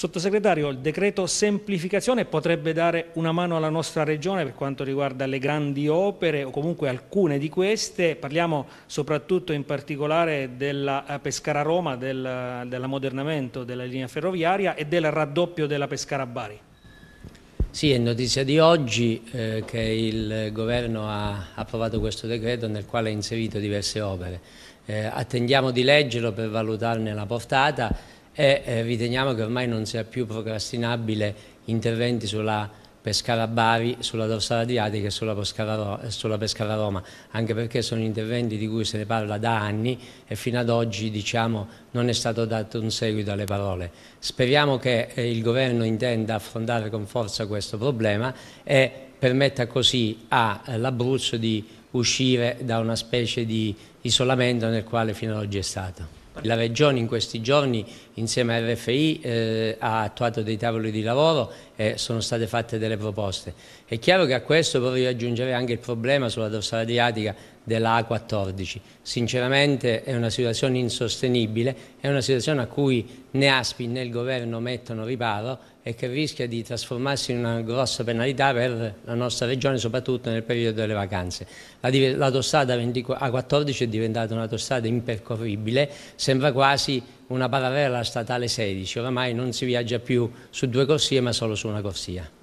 Sottosegretario, il decreto semplificazione potrebbe dare una mano alla nostra regione per quanto riguarda le grandi opere o comunque alcune di queste, parliamo soprattutto in particolare della eh, Pescara-Roma, del, dell'ammodernamento della linea ferroviaria e del raddoppio della Pescara-Bari. Sì, è notizia di oggi eh, che il governo ha approvato questo decreto nel quale ha inserito diverse opere. Eh, attendiamo di leggerlo per valutarne la portata e eh, riteniamo che ormai non sia più procrastinabile interventi sulla Pescara Bari, sulla dorsale adriatica e sulla Pescara, sulla Pescara Roma, anche perché sono interventi di cui se ne parla da anni e fino ad oggi diciamo, non è stato dato un seguito alle parole. Speriamo che eh, il governo intenda affrontare con forza questo problema e permetta così all'Abruzzo eh, di uscire da una specie di isolamento nel quale fino ad oggi è stato. La Regione in questi giorni insieme a RFI eh, ha attuato dei tavoli di lavoro e sono state fatte delle proposte. È chiaro che a questo vorrei aggiungere anche il problema sulla dorsale adriatica della A14. Sinceramente è una situazione insostenibile, è una situazione a cui né Aspi né il governo mettono riparo e che rischia di trasformarsi in una grossa penalità per la nostra regione, soprattutto nel periodo delle vacanze. L'autostrada A14 è diventata un'autostrada impercorribile, sembra quasi una parallela statale 16, oramai non si viaggia più su due corsie ma solo su una corsia.